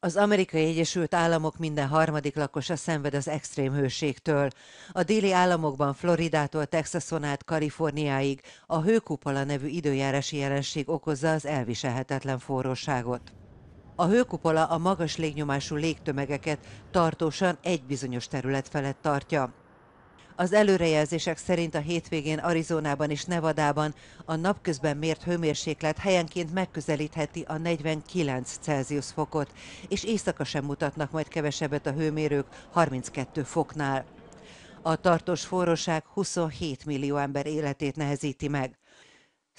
Az Amerikai Egyesült Államok minden harmadik lakosa szenved az extrém hőségtől. A déli államokban Floridától Texason át Kaliforniáig a hőkupola nevű időjárási jelenség okozza az elviselhetetlen forróságot. A hőkupola a magas légnyomású légtömegeket tartósan egy bizonyos terület felett tartja. Az előrejelzések szerint a hétvégén Arizonában és Nevadában a napközben mért hőmérséklet helyenként megközelítheti a 49 Celsius fokot, és éjszaka sem mutatnak majd kevesebbet a hőmérők 32 foknál. A tartós forróság 27 millió ember életét nehezíti meg.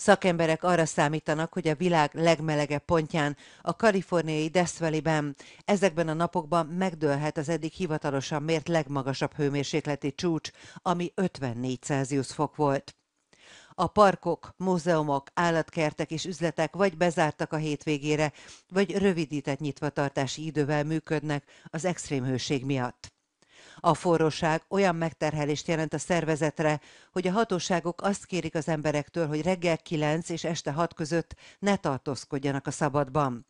Szakemberek arra számítanak, hogy a világ legmelegebb pontján, a kaliforniai Death ezekben a napokban megdőlhet az eddig hivatalosan mért legmagasabb hőmérsékleti csúcs, ami 54 Celsius fok volt. A parkok, múzeumok, állatkertek és üzletek vagy bezártak a hétvégére, vagy rövidített nyitvatartási idővel működnek az extrém hőség miatt. A forróság olyan megterhelést jelent a szervezetre, hogy a hatóságok azt kérik az emberektől, hogy reggel 9 és este 6 között ne tartózkodjanak a szabadban.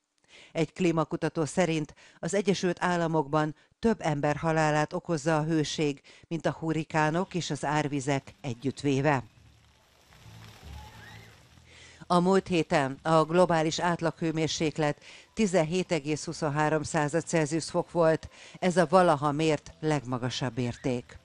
Egy klímakutató szerint az Egyesült Államokban több ember halálát okozza a hőség, mint a hurikánok és az árvizek együttvéve. A múlt héten a globális átlaghőmérséklet 17,23 Celsius fok volt, ez a valaha mért legmagasabb érték.